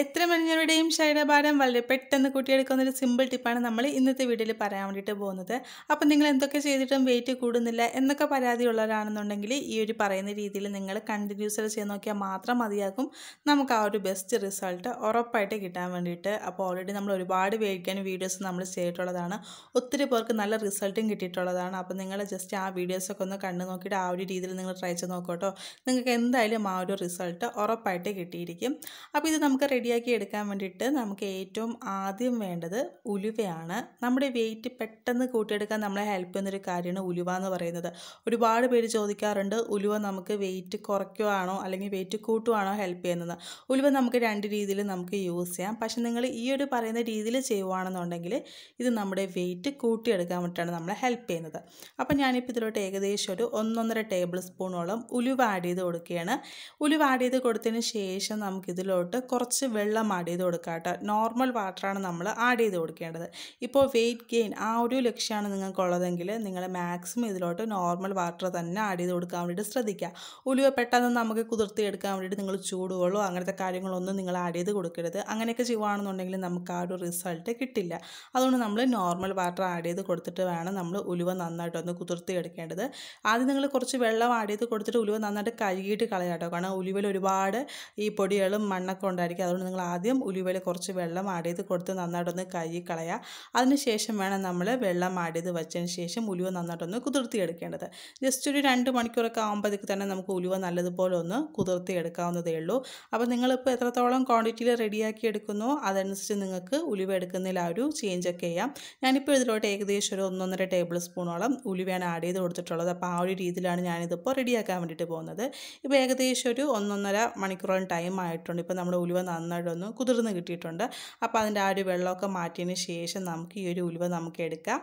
എത്ര മെലിഞ്ഞവരുടെയും ശരീരഭാരം വളരെ പെട്ടെന്ന് കൂട്ടിയെടുക്കുന്ന ഒരു സിമ്പിൾ ടിപ്പാണ് നമ്മൾ ഇന്നത്തെ വീഡിയോയിൽ പറയാൻ വേണ്ടിയിട്ട് പോകുന്നത് അപ്പം നിങ്ങൾ എന്തൊക്കെ ചെയ്തിട്ടും വെയിറ്റ് കൂടുന്നില്ല എന്നൊക്കെ പരാതിയുള്ളവരാണെന്നുണ്ടെങ്കിൽ ഈ ഒരു പറയുന്ന രീതിയിൽ നിങ്ങൾ കണ്ടിന്യൂസ് ചെയ്ത് നോക്കിയാൽ മാത്രം മതിയാകും നമുക്ക് ആ ഒരു ബെസ്റ്റ് റിസൾട്ട് ഉറപ്പായിട്ട് കിട്ടാൻ വേണ്ടിയിട്ട് അപ്പോൾ ഓൾറെഡി നമ്മൾ ഒരുപാട് വേടിക്കാൻ വീഡിയോസ് നമ്മൾ ചെയ്തിട്ടുള്ളതാണ് ഒത്തിരി പേർക്ക് നല്ല റിസൾട്ടും കിട്ടിയിട്ടുള്ളതാണ് അപ്പോൾ നിങ്ങൾ ജസ്റ്റ് ആ വീഡിയോസൊക്കെ ഒന്ന് കണ്ടു നോക്കിയിട്ട് ആ ഒരു രീതിയിൽ നിങ്ങൾ ട്രൈ ചെയ്ത് നോക്കോട്ടോ നിങ്ങൾക്ക് എന്തായാലും ആ ഒരു റിസൾട്ട് ഉറപ്പായിട്ട് കിട്ടിയിരിക്കും അപ്പോൾ ഇത് നമുക്ക് റെഡിയാക്കി എടുക്കാൻ വേണ്ടിയിട്ട് നമുക്ക് ഏറ്റവും ആദ്യം വേണ്ടത് ഉലുവയാണ് നമ്മുടെ വെയിറ്റ് പെട്ടെന്ന് കൂട്ടിയെടുക്കാൻ നമ്മളെ ഹെൽപ്പ് ചെയ്യുന്നൊരു കാര്യമാണ് ഉലുവ എന്ന് പറയുന്നത് ഒരുപാട് പേര് ചോദിക്കാറുണ്ട് ഉലുവ നമുക്ക് വെയിറ്റ് കുറയ്ക്കുവാണോ അല്ലെങ്കിൽ വെയിറ്റ് കൂട്ടുവാണോ ഹെൽപ്പ് ചെയ്യുന്നത് ഉലുവ നമുക്ക് രണ്ട് രീതിയിൽ നമുക്ക് യൂസ് ചെയ്യാം പക്ഷേ നിങ്ങൾ ഈ ഒരു പറയുന്ന രീതിയിൽ ചെയ്യുവാണെന്നുണ്ടെങ്കിൽ ഇത് നമ്മുടെ വെയിറ്റ് കൂട്ടിയെടുക്കാൻ വേണ്ടിയിട്ടാണ് നമ്മളെ ഹെൽപ്പ് ചെയ്യുന്നത് അപ്പോൾ ഞാനിപ്പോൾ ഇതിലോട്ട് ഏകദേശം ഒരു ഒന്നൊന്നര ടേബിൾ സ്പൂണോളം ഉലുവ ആഡ് ചെയ്ത് കൊടുക്കുകയാണ് ഉലുവ ആഡ് ചെയ്ത് കൊടുത്തതിന് ശേഷം നമുക്കിതിലോട്ട് കുറച്ച് വെള്ളം ആഡ് ചെയ്ത് കൊടുക്കുക കേട്ടോ നോർമൽ വാട്ടറാണ് നമ്മൾ ആഡ് ചെയ്ത് കൊടുക്കേണ്ടത് ഇപ്പോൾ വെയിറ്റ് ഗെയിൻ ആ ഒരു ലക്ഷ്യമാണ് നിങ്ങൾക്കുള്ളതെങ്കിൽ നിങ്ങൾ മാക്സിമം ഇതിലോട്ട് നോർമൽ വാട്ടർ തന്നെ ആഡ് ചെയ്ത് കൊടുക്കാൻ വേണ്ടിയിട്ട് ശ്രദ്ധിക്കുക ഉലുവ പെട്ടെന്ന് നമുക്ക് കുതിർത്തി എടുക്കാൻ വേണ്ടിയിട്ട് നിങ്ങൾ ചൂടുവെള്ളമോ അങ്ങനത്തെ കാര്യങ്ങളൊന്നും നിങ്ങൾ ആഡ് ചെയ്ത് കൊടുക്കരുത് അങ്ങനെയൊക്കെ ചെയ്യുകയാണെന്നുണ്ടെങ്കിൽ നമുക്ക് ആ ഒരു റിസൾട്ട് കിട്ടില്ല അതുകൊണ്ട് നമ്മൾ നോർമൽ വാട്ടർ ആഡ് ചെയ്ത് കൊടുത്തിട്ട് വേണം നമ്മൾ ഉലുവ നന്നായിട്ടൊന്ന് കുതിർത്തി എടുക്കേണ്ടത് ആദ്യം നിങ്ങൾ കുറച്ച് വെള്ളം ആഡ് ചെയ്ത് കൊടുത്തിട്ട് ഉലുവ നന്നായിട്ട് കഴുകിയിട്ട് കളയാട്ടോ കാരണം ഉലുവയിൽ ഒരുപാട് ഈ പൊടികളും മണ്ണൊക്കെ ഉണ്ടായിരിക്കും അതുകൊണ്ട് നിങ്ങൾ ആദ്യം ഉലുവയിൽ കുറച്ച് വെള്ളം ആഡ് ചെയ്ത് കൊടുത്ത് നന്നായിട്ടൊന്ന് കഴുകി കളയുക അതിനുശേഷം വേണം നമ്മൾ വെള്ളം ആഡ് ചെയ്ത് വെച്ചതിന് ശേഷം ഉലുവ നന്നായിട്ടൊന്ന് കുതിർത്തിയെടുക്കേണ്ടത് ജസ്റ്റ് ഒരു രണ്ട് മണിക്കൂറൊക്കെ ആകുമ്പോഴത്തേക്ക് തന്നെ നമുക്ക് ഉലുവ നല്ലതുപോലെ ഒന്ന് കുതിർത്തിയെടുക്കാവുന്നതേ ഉള്ളൂ അപ്പോൾ നിങ്ങളിപ്പോൾ എത്രത്തോളം ക്വാണ്ടിറ്റിയിൽ റെഡിയാക്കി എടുക്കുന്നു അതനുസരിച്ച് നിങ്ങൾക്ക് ഉലുവ എടുക്കുന്നതിൽ ആ ഒരു ചേഞ്ചൊക്കെ ചെയ്യാം ഞാനിപ്പോൾ ഇതിലോട്ട് ഏകദേശം ഒരു ഒന്നൊന്നര ടേബിൾ സ്പൂണോളം ഉലുവയാണ് ആഡ് ചെയ്ത് കൊടുത്തിട്ടുള്ളത് അപ്പോൾ ആ ഒരു രീതിയിലാണ് ഞാനിതിപ്പോൾ റെഡിയാക്കാൻ വേണ്ടിയിട്ട് പോകുന്നത് ഇപ്പോൾ ഏകദേശം ഒരു ഒന്നൊന്നര മണിക്കൂറോളം ടൈം ആയിട്ടുണ്ട് ഇപ്പോൾ നമ്മുടെ ഉലുവ നന്നായി നന്നായിട്ടൊന്ന് കുതിർന്ന് കിട്ടിയിട്ടുണ്ട് അപ്പോൾ അതിൻ്റെ ആ ഒരു വെള്ളമൊക്കെ മാറ്റിയതിന് ശേഷം നമുക്ക് ഈ ഒരു ഉലുവ നമുക്ക് എടുക്കാം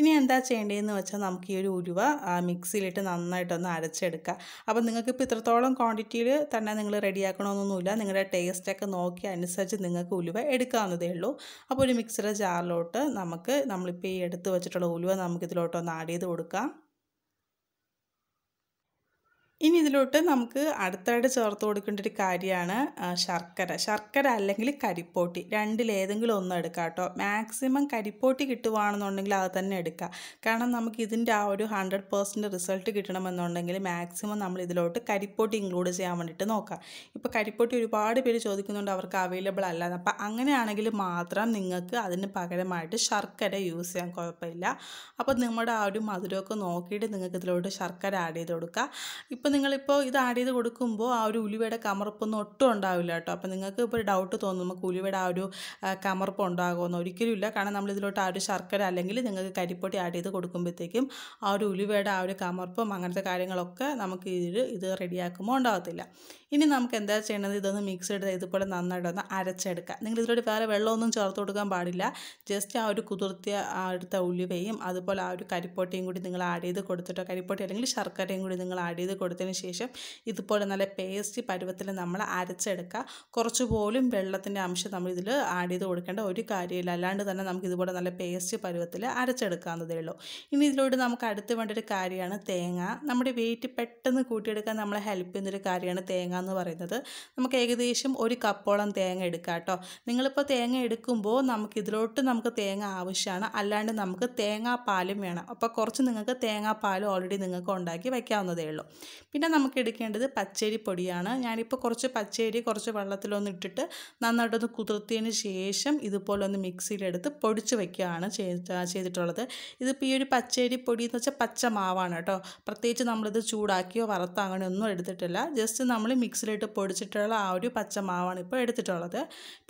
ഇനി എന്താ ചെയ്യേണ്ടതെന്ന് വെച്ചാൽ നമുക്ക് ഈ ഒരു ഉലുവ മിക്സിയിലിട്ട് നന്നായിട്ടൊന്ന് അരച്ചെടുക്കുക അപ്പോൾ നിങ്ങൾക്കിപ്പോൾ ഇത്രത്തോളം ക്വാണ്ടിറ്റിയിൽ തന്നെ നിങ്ങൾ റെഡിയാക്കണമെന്നൊന്നുമില്ല നിങ്ങളുടെ ടേസ്റ്റൊക്കെ നോക്കി അനുസരിച്ച് നിങ്ങൾക്ക് ഉലുവ എടുക്കാവുന്നതേ ഉള്ളൂ അപ്പോൾ ഒരു മിക്സിയുടെ ജാറിലോട്ട് നമുക്ക് നമ്മളിപ്പോൾ ഈ എടുത്ത് വെച്ചിട്ടുള്ള ഉലുവ നമുക്കിതിലോട്ടൊന്ന് ആഡ് ചെയ്ത് കൊടുക്കാം ഇനി ഇതിലോട്ട് നമുക്ക് അടുത്തതായിട്ട് ചേർത്ത് കൊടുക്കേണ്ട ഒരു കാര്യമാണ് ശർക്കര ശർക്കര അല്ലെങ്കിൽ കരിപ്പോട്ടി രണ്ടിലേതെങ്കിലും ഒന്നും എടുക്കാം കേട്ടോ മാക്സിമം കരിപ്പോട്ടി കിട്ടുവാണെന്നുണ്ടെങ്കിൽ അത് തന്നെ എടുക്കുക കാരണം നമുക്ക് ഇതിൻ്റെ ആ ഒരു ഹൺഡ്രഡ് പേഴ്സൻറ്റ് റിസൾട്ട് കിട്ടണമെന്നുണ്ടെങ്കിൽ മാക്സിമം നമ്മൾ ഇതിലോട്ട് കരിപ്പോട്ടി ഇൻക്ലൂഡ് ചെയ്യാൻ വേണ്ടിയിട്ട് നോക്കാം ഇപ്പോൾ കരിപ്പോട്ടി ഒരുപാട് പേര് ചോദിക്കുന്നുണ്ട് അവർക്ക് അവൈലബിൾ അല്ല അപ്പോൾ അങ്ങനെയാണെങ്കിൽ മാത്രം നിങ്ങൾക്ക് അതിന് പകരമായിട്ട് ശർക്കര യൂസ് ചെയ്യാൻ കുഴപ്പമില്ല അപ്പോൾ നമ്മുടെ ആ ഒരു മധുരമൊക്കെ നോക്കിയിട്ട് നിങ്ങൾക്ക് ഇതിലോട്ട് ശർക്കര ആഡ് ചെയ്ത് കൊടുക്കുക അപ്പോൾ നിങ്ങളിപ്പോൾ ഇത് ആഡ് ചെയ്ത് കൊടുക്കുമ്പോൾ ആ ഒരു ഉലുവയുടെ കമർപ്പൊന്നും ഒട്ടും ഉണ്ടാവില്ല കേട്ടോ അപ്പോൾ നിങ്ങൾക്ക് ഇപ്പോൾ ഡൗട്ട് തോന്നും നമുക്ക് ഉലുവയുടെ ആ ഒരു കമർപ്പ് ഉണ്ടാകുമെന്ന് ഒരിക്കലുമില്ല കാരണം നമ്മൾ ഇതിലോട്ട് ആ ഒരു ശർക്കര അല്ലെങ്കിൽ നിങ്ങൾക്ക് കരിപ്പൊടി ആഡ് ചെയ്ത് കൊടുക്കുമ്പോഴത്തേക്കും ആ ഒരു ഉലുവയുടെ ആ ഒരു കമർപ്പും അങ്ങനത്തെ കാര്യങ്ങളൊക്കെ നമുക്ക് ഇതിൽ ഇത് റെഡിയാക്കുമ്പോൾ ഉണ്ടാകത്തില്ല ഇനി നമുക്ക് എന്താ ചെയ്യേണ്ടത് ഇതൊന്ന് മിക്സ് ചെയ്ത് ഇതുപോലെ ഒന്ന് അരച്ചെടുക്കുക നിങ്ങൾ ഇതിലോട്ട് വേറെ വെള്ളമൊന്നും ചേർത്ത് കൊടുക്കാൻ പാടില്ല ജസ്റ്റ് ആ ഒരു കുതിർത്തിയ ആ എടുത്ത ഉലുവയും അതുപോലെ ആ ഒരു കരിപ്പൊട്ടിയും കൂടി നിങ്ങൾ ആഡ് ചെയ്ത് കൊടുത്തിട്ടോ കരിപ്പൊട്ടി അല്ലെങ്കിൽ ശർക്കരയും കൂടി നിങ്ങൾ ആഡ് ചെയ്ത് കൊടുത്തിട്ട് കൊടുത്തതിന് ശേഷം ഇതുപോലെ നല്ല പേസ്റ്റ് പരുവത്തിൽ നമ്മൾ അരച്ചെടുക്കുക കുറച്ച് പോലും വെള്ളത്തിൻ്റെ അംശം നമ്മൾ ഇതിൽ ആഡ് ചെയ്ത് കൊടുക്കേണ്ട ഒരു കാര്യമില്ല അല്ലാണ്ട് തന്നെ നമുക്ക് ഇതുപോലെ നല്ല പേസ്റ്റ് പരുവത്തിൽ അരച്ചെടുക്കാവുന്നതേ ഉള്ളൂ ഇനി ഇതിലോട്ട് നമുക്ക് അടുത്ത് വേണ്ട ഒരു കാര്യമാണ് തേങ്ങ നമ്മുടെ വെയിറ്റ് പെട്ടെന്ന് കൂട്ടിയെടുക്കാൻ നമ്മളെ ഹെൽപ്പ് ചെയ്യുന്നൊരു കാര്യമാണ് തേങ്ങ എന്ന് പറയുന്നത് നമുക്ക് ഏകദേശം ഒരു കപ്പോളം തേങ്ങ എടുക്കാം കേട്ടോ നിങ്ങളിപ്പോൾ തേങ്ങ എടുക്കുമ്പോൾ നമുക്ക് ഇതിലോട്ട് നമുക്ക് തേങ്ങ ആവശ്യമാണ് അല്ലാണ്ട് നമുക്ക് തേങ്ങാപ്പാലും വേണം അപ്പോൾ കുറച്ച് നിങ്ങൾക്ക് തേങ്ങാപ്പാൽ ഓൾറെഡി നിങ്ങൾക്ക് ഉണ്ടാക്കി വയ്ക്കാവുന്നതേ ഉള്ളൂ പിന്നെ നമുക്ക് എടുക്കേണ്ടത് പച്ചരി പൊടിയാണ് ഞാനിപ്പോൾ കുറച്ച് പച്ചരി കുറച്ച് വെള്ളത്തിലൊന്ന് ഇട്ടിട്ട് നന്നായിട്ടൊന്ന് കുതിർത്തിയതിന് ശേഷം ഇതുപോലെ ഒന്ന് മിക്സിയിലെടുത്ത് പൊടിച്ച് വയ്ക്കുകയാണ് ചെയ്തിട്ടുള്ളത് ഇതിപ്പോൾ ഈ ഒരു പച്ചരി പൊടി എന്ന് വെച്ചാൽ പച്ച മാവാണ് കേട്ടോ പ്രത്യേകിച്ച് നമ്മളിത് ചൂടാക്കിയോ വറുത്തോ അങ്ങനെ ഒന്നും എടുത്തിട്ടില്ല ജസ്റ്റ് നമ്മൾ മിക്സിയിലിട്ട് പൊടിച്ചിട്ടുള്ള ആ ഒരു പച്ച മാവാണ് ഇപ്പോൾ എടുത്തിട്ടുള്ളത്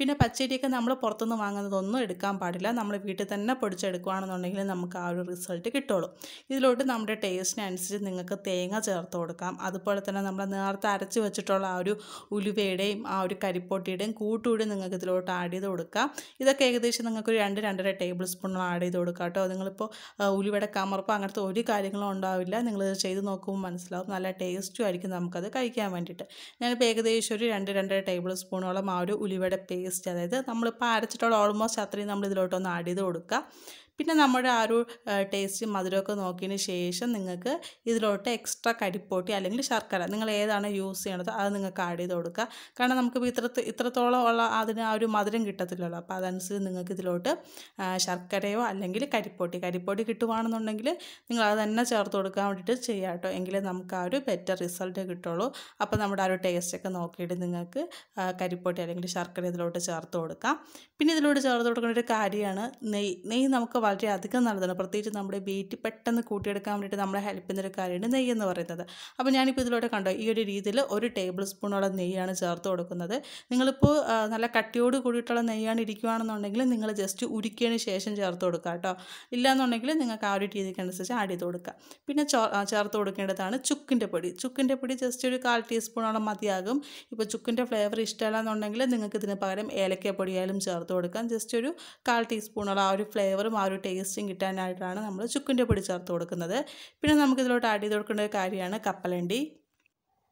പിന്നെ പച്ചരിയൊക്കെ നമ്മൾ പുറത്തുനിന്ന് വാങ്ങുന്നതൊന്നും എടുക്കാൻ പാടില്ല നമ്മൾ വീട്ടിൽ തന്നെ പൊടിച്ചെടുക്കുകയാണെന്നുണ്ടെങ്കിൽ നമുക്ക് ആ ഒരു റിസൾട്ട് കിട്ടുള്ളൂ ഇതിലോട്ട് നമ്മുടെ ടേസ്റ്റിനനുസരിച്ച് നിങ്ങൾക്ക് തേങ്ങ ചേർത്ത് കൊടുക്കാം കാണാം അതുപോലെ തന്നെ നമ്മൾ നേരത്തെ അരച്ച് വെച്ചിട്ടുള്ള ആ ഒരു ഉലുവയുടെയും ആ ഒരു കരിപ്പൊട്ടിയുടെയും കൂട്ടുകൂടി നിങ്ങൾക്ക് ഇതിലോട്ട് ആഡ് ചെയ്ത് കൊടുക്കാം ഇതൊക്കെ ഏകദേശം നിങ്ങൾക്ക് ഒരു രണ്ട് രണ്ടര ടേബിൾ സ്പൂണോ ആഡ് ചെയ്ത് കൊടുക്കാം കേട്ടോ നിങ്ങളിപ്പോൾ ഉലുവയുടെ കമർപ്പ് അങ്ങനത്തെ ഒരു കാര്യങ്ങളും ഉണ്ടാവില്ല നിങ്ങൾ ചെയ്ത് നോക്കുമ്പോൾ മനസ്സിലാവും നല്ല ടേസ്റ്റും ആയിരിക്കും നമുക്കത് കഴിക്കാൻ വേണ്ടിയിട്ട് ഞാനിപ്പോൾ ഏകദേശം ഒരു രണ്ട് രണ്ടര ടേബിൾ സ്പൂണോളം ആ ഒരു ഉലുവയുടെ പേസ്റ്റ് അതായത് നമ്മളിപ്പോൾ അരച്ചിട്ടുള്ള ഓൾമോസ്റ്റ് അത്രയും നമ്മൾ ഇതിലോട്ടൊന്ന് ആഡ് ചെയ്ത് കൊടുക്കുക പിന്നെ നമ്മുടെ ആ ഒരു ടേസ്റ്റ് മധുരമൊക്കെ നോക്കിയതിന് ശേഷം നിങ്ങൾക്ക് ഇതിലോട്ട് എക്സ്ട്രാ കരിപ്പോട്ടി അല്ലെങ്കിൽ ശർക്കര നിങ്ങൾ ഏതാണ് യൂസ് ചെയ്യണത് അത് നിങ്ങൾക്ക് ആഡ് ചെയ്ത് കൊടുക്കുക കാരണം നമുക്കിപ്പോൾ ഇത്ര ഇത്രത്തോളം ഉള്ള അതിന് ആ ഒരു മധുരം കിട്ടത്തില്ലല്ലോ അപ്പോൾ അതനുസരിച്ച് നിങ്ങൾക്ക് ഇതിലോട്ട് ശർക്കരയോ അല്ലെങ്കിൽ കരിപ്പോട്ടി കരിപ്പോട്ടി കിട്ടുവാണെന്നുണ്ടെങ്കിൽ നിങ്ങൾ അത് തന്നെ ചേർത്ത് കൊടുക്കാൻ വേണ്ടിയിട്ട് ചെയ്യാം കേട്ടോ എങ്കിലേ നമുക്ക് ആ ഒരു ബെറ്റർ റിസൾട്ട് കിട്ടുള്ളൂ അപ്പോൾ നമ്മുടെ ആ ഒരു ടേസ്റ്റൊക്കെ നോക്കിയിട്ട് നിങ്ങൾക്ക് കരിപ്പോട്ടി അല്ലെങ്കിൽ ശർക്കര ഇതിലോട്ട് ചേർത്ത് കൊടുക്കാം പിന്നെ ഇതിലോട്ട് ചേർത്ത് കൊടുക്കുന്ന ഒരു കാര്യമാണ് നെയ്യ് നെയ്യ് നമുക്ക് വളരെ അധികം നല്ലതാണ് പ്രത്യേകിച്ച് നമ്മുടെ വെയിറ്റ് പെട്ടെന്ന് കൂട്ടിയെടുക്കാൻ വേണ്ടിയിട്ട് നമ്മളെ ഹെൽപ്പ് ഒരു കാര്യമാണ് നെയ്യ് എന്ന് പറയുന്നത് അപ്പോൾ ഞാനിപ്പോൾ ഇതിലൂടെ കണ്ടോ ഈ ഒരു രീതിയിൽ ഒരു ടേബിൾ സ്പൂണോളം നെയ്യാണ് ചേർത്ത് കൊടുക്കുന്നത് നിങ്ങളിപ്പോൾ നല്ല കട്ടിയോട് കൂടിയിട്ടുള്ള നെയ്യാണ് ഇരിക്കുകയാണെന്നുണ്ടെങ്കിൽ നിങ്ങൾ ജസ്റ്റ് ഉരുക്കിയതിന് ശേഷം ചേർത്ത് കൊടുക്കുക കേട്ടോ ഇല്ലയെന്നുണ്ടെങ്കിൽ നിങ്ങൾക്ക് ആ ഒരു അനുസരിച്ച് ആഡ് ചെയ്ത് കൊടുക്കുക പിന്നെ ചേർത്ത് കൊടുക്കേണ്ടതാണ് ചുക്കിൻ്റെ പൊടി ചുക്കിൻ്റെ പൊടി ജസ്റ്റ് ഒരു കാൽ ടീസ്പൂണോളം മതിയാകും ഇപ്പോൾ ചുക്കിൻ്റെ ഫ്ലേവർ ഇഷ്ടമല്ലെന്നുണ്ടെങ്കിൽ നിങ്ങൾക്ക് ഇതിന് പകരം ഏലക്കപ്പൊടിയായാലും ചേർത്ത് കൊടുക്കാം ജസ്റ്റ് ഒരു കാൽ ടീസ്പൂണോളം ആ ഒരു ഫ്ലേവറും ആ ഒരു ടേസ്റ്റും കിട്ടാനായിട്ടാണ് നമ്മൾ ചുക്കിൻ്റെ പൊടി ചേർത്ത് കൊടുക്കുന്നത് പിന്നെ നമുക്കിതിലോട്ട് ആഡ് ചെയ്ത് കൊടുക്കേണ്ട ഒരു കാര്യമാണ് കപ്പലണ്ടി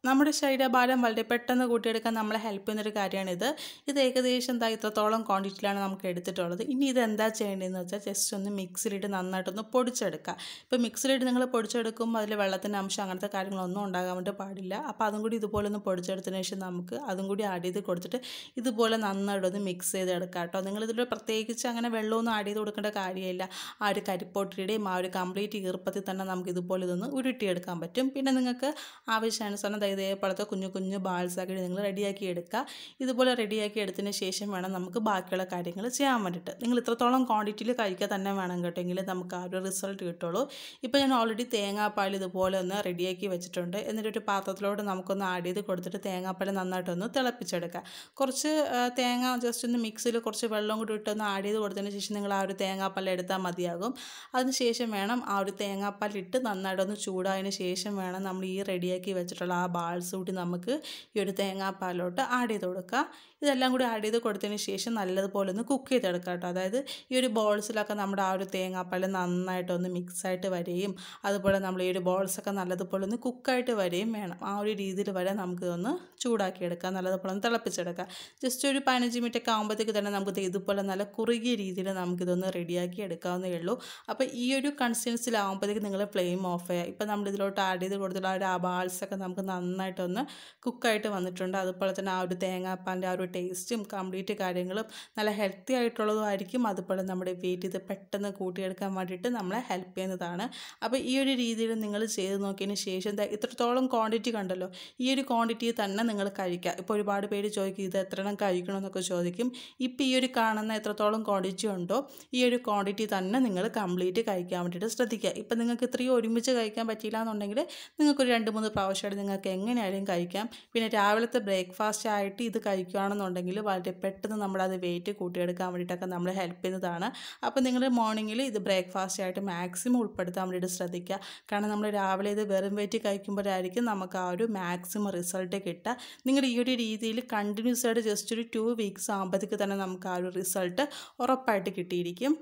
നമ്മുടെ ശരീരഭാരം വളരെ പെട്ടെന്ന് കൂട്ടിയെടുക്കാൻ നമ്മളെ ഹെൽപ്പ് ചെയ്യുന്നൊരു കാര്യമാണിത് ഇത് ഏകദേശം എന്താ ഇത്രത്തോളം ക്വാണ്ടിറ്റിയിലാണ് നമുക്ക് എടുത്തിട്ടുള്ളത് ഇനി ഇത് എന്താ ചെയ്യേണ്ടതെന്ന് വെച്ചാൽ ജസ്റ്റ് ഒന്ന് മിക്സിലിട്ട് നന്നായിട്ടൊന്ന് പൊടിച്ചെടുക്കുക ഇപ്പോൾ മിക്സിലിട്ട് നിങ്ങൾ പൊടിച്ചെടുക്കുമ്പോൾ അതിൽ വെള്ളത്തിൻ്റെ അംശം അങ്ങനത്തെ കാര്യങ്ങളൊന്നും ഉണ്ടാകാൻ വേണ്ടി പാടില്ല അപ്പോൾ അതും കൂടി ഇതുപോലെ ഒന്ന് പൊടിച്ചെടുത്തതിന് ശേഷം നമുക്ക് അതും കൂടി ആഡ് ചെയ്ത് കൊടുത്തിട്ട് ഇതുപോലെ ഒന്ന് മിക്സ് ചെയ്തെടുക്കുക കേട്ടോ നിങ്ങളിതിൽ പ്രത്യേകിച്ച് അങ്ങനെ വെള്ളമൊന്നും ആഡ് ചെയ്ത് കൊടുക്കേണ്ട കാര്യമില്ല ആ ഒരു കരിപ്പൊട്ടിയുടെയും ആ ഒരു കംപ്ലീറ്റ് ഈർപ്പത്തിൽ തന്നെ നമുക്ക് ഇതുപോലെ ഇതൊന്ന് ഉരുട്ടിയെടുക്കാൻ പറ്റും പിന്നെ നിങ്ങൾക്ക് ആവശ്യാനുസരണം ഇതേപോലത്തെ കുഞ്ഞു കുഞ്ഞു ബാൾസാക്കി നിങ്ങൾ റെഡിയാക്കി എടുക്കുക ഇതുപോലെ റെഡിയാക്കി എടുത്തതിന് ശേഷം വേണം നമുക്ക് ബാക്കിയുള്ള കാര്യങ്ങൾ ചെയ്യാൻ വേണ്ടിയിട്ട് നിങ്ങൾ ഇത്രത്തോളം ക്വാണ്ടിറ്റിയിൽ കഴിക്കുക തന്നെ വേണം കേട്ടെങ്കിൽ നമുക്ക് ആ ഒരു റിസൾട്ട് കിട്ടുള്ളൂ ഇപ്പോൾ ഞാൻ ഓൾറെഡി തേങ്ങാപ്പാൽ ഇതുപോലെ ഒന്ന് റെഡിയാക്കി വെച്ചിട്ടുണ്ട് എന്നിട്ട് ഒരു പാത്രത്തിലോട്ട് നമുക്കൊന്ന് ആഡ് ചെയ്ത് കൊടുത്തിട്ട് തേങ്ങാപ്പാൽ നന്നായിട്ടൊന്ന് തിളപ്പിച്ചെടുക്കുക കുറച്ച് തേങ്ങ ജസ്റ്റ് ഒന്ന് മിക്സിൽ കുറച്ച് വെള്ളം കൂടി ഇട്ടൊന്ന് ആഡ് ചെയ്ത് കൊടുത്തതിന് ശേഷം നിങ്ങൾ ആ ഒരു തേങ്ങാപ്പാൽ എടുത്താൽ മതിയാകും അതിനുശേഷം വേണം ആ ഒരു തേങ്ങാപ്പാൽ ഇട്ട് നന്നായിട്ടൊന്ന് ചൂടായതിന് ശേഷം വേണം നമ്മൾ ഈ റെഡിയാക്കി വെച്ചിട്ടുള്ള ആ ബാൾസ് കൂടി നമുക്ക് ഈ ഒരു തേങ്ങാപ്പാലോട്ട് ആഡ് ചെയ്ത് കൊടുക്കുക ഇതെല്ലാം കൂടി ആഡ് ചെയ്ത് കൊടുത്തതിന് ശേഷം നല്ലതുപോലെ ഒന്ന് കുക്ക് ചെയ്തെടുക്കുക കേട്ടോ അതായത് ഈ ഒരു ബോൾസിലൊക്കെ നമ്മുടെ ആ ഒരു തേങ്ങാപ്പാൽ നന്നായിട്ടൊന്ന് മിക്സായിട്ട് വരികയും അതുപോലെ നമ്മൾ ഈ ഒരു ബോൾസൊക്കെ നല്ലതുപോലെ ഒന്ന് കുക്കായിട്ട് വരികയും വേണം ആ ഒരു രീതിയിൽ വരെ നമുക്ക് ഒന്ന് ചൂടാക്കിയെടുക്കുക നല്ലതുപോലെ ഒന്ന് തിളപ്പിച്ചെടുക്കുക ജസ്റ്റ് ഒരു പതിനഞ്ച് മിനിറ്റ് ഒക്കെ ആകുമ്പോഴത്തേക്ക് തന്നെ നമുക്ക് ഇതുപോലെ നല്ല കുറുകിയ രീതിയിൽ നമുക്കിതൊന്ന് റെഡിയാക്കി എടുക്കാവുന്നേ ഉള്ളൂ അപ്പോൾ ഈ ഒരു കൺസിസ്റ്റൻസിലാകുമ്പോഴത്തേക്ക് നിങ്ങൾ ഫ്ലെയിം ഓഫ് ചെയ്യുക ഇപ്പം നമ്മൾ ഇതിലോട്ട് ആഡ് ചെയ്ത് കൊടുത്തിട്ടുള്ള ആ ഒരു ആ ബാൾസൊക്കെ നമുക്ക് നന്നായിട്ടൊന്ന് കുക്കായിട്ട് വന്നിട്ടുണ്ട് അതുപോലെ തന്നെ ആ ഒരു തേങ്ങാപ്പാലിൻ്റെ ആ ഒരു ടേസ്റ്റും കംപ്ലീറ്റ് കാര്യങ്ങളും നല്ല ഹെൽത്തി ആയിട്ടുള്ളതുമായിരിക്കും അതുപോലെ നമ്മുടെ വെയിറ്റ് ഇത് പെട്ടെന്ന് കൂട്ടിയെടുക്കാൻ വേണ്ടിയിട്ട് നമ്മളെ ഹെൽപ്പ് ചെയ്യുന്നതാണ് അപ്പോൾ ഈ ഒരു രീതിയിൽ നിങ്ങൾ ചെയ്ത് നോക്കിയതിന് ശേഷം ഇത്രത്തോളം ക്വാണ്ടിറ്റി കണ്ടല്ലോ ഈ ഒരു ക്വാണ്ടിറ്റി തന്നെ നിങ്ങൾ കഴിക്കുക ഇപ്പോൾ ഒരുപാട് പേര് ചോദിക്കും ഇത് എത്രണ്ണം കഴിക്കണമെന്നൊക്കെ ചോദിക്കും ഇപ്പോൾ ഈ ഒരു കാണുന്ന എത്രത്തോളം ക്വാണ്ടിറ്റി ഉണ്ടോ ഈ ഒരു ക്വാണ്ടിറ്റി തന്നെ നിങ്ങൾ കംപ്ലീറ്റ് കഴിക്കാൻ വേണ്ടിയിട്ട് ശ്രദ്ധിക്കുക ഇപ്പം നിങ്ങൾക്ക് ഇത്രയും ഒരുമിച്ച് കഴിക്കാൻ പറ്റിയില്ല എന്നുണ്ടെങ്കിൽ നിങ്ങൾക്കൊരു രണ്ട് മൂന്ന് പ്രാവശ്യമായിട്ട് നിങ്ങൾക്ക് എങ്ങനെയായാലും കഴിക്കാം പിന്നെ രാവിലത്തെ ബ്രേക്ക്ഫാസ്റ്റ് ആയിട്ട് ഇത് കഴിക്കുകയാണെന്നുണ്ടെങ്കിൽ വളരെ പെട്ടെന്ന് നമ്മളത് വെയിറ്റ് കൂട്ടിയെടുക്കാൻ വേണ്ടിയിട്ടൊക്കെ നമ്മൾ ഹെൽപ്പ് ചെയ്യുന്നതാണ് അപ്പോൾ നിങ്ങൾ മോർണിംഗിൽ ഇത് ബ്രേക്ക്ഫാസ്റ്റ് ആയിട്ട് മാക്സിമം ഉൾപ്പെടുത്താൻ വേണ്ടിയിട്ട് ശ്രദ്ധിക്കുക കാരണം നമ്മൾ രാവിലെ ഇത് വെറും വെയിറ്റ് കഴിക്കുമ്പോഴായിരിക്കും നമുക്ക് ആ ഒരു മാക്സിമം റിസൾട്ട് കിട്ടുക നിങ്ങൾ ഈ ഒരു രീതിയിൽ കണ്ടിന്യൂസ് ആയിട്ട് ജസ്റ്റ് ഒരു ടു വീക്സ് ആകുമ്പോഴത്തേക്ക് തന്നെ നമുക്ക് ആ ഒരു റിസൾട്ട് ഉറപ്പായിട്ട് കിട്ടിയിരിക്കും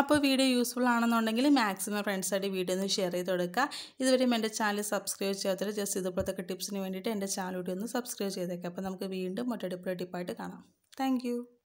അപ്പോൾ വീഡിയോ യൂസ്ഫുൾ ആണെന്നുണ്ടെങ്കിൽ മാക്സിമം ഫ്രണ്ട്സായിട്ട് വീഡിയോ ഒന്ന് ഷെയർ ചെയ്ത് കൊടുക്കുക ഇതുവരെയും എൻ്റെ ചാനൽ സബ്സ്ക്രൈബ് ചെയ്യാത്തവർ ജസ്റ്റ് ഇതുപോലത്തെ ടിപ്സിന് വേണ്ടിയിട്ട് എൻ്റെ ചാനൽ ഒന്ന് സബ്സ്ക്രൈബ് ചെയ്തേക്കുക അപ്പോൾ നമുക്ക് വീണ്ടും മറ്റൊരു ടിപ്പ് ടിപ്പായിട്ട് കാണാം താങ്ക്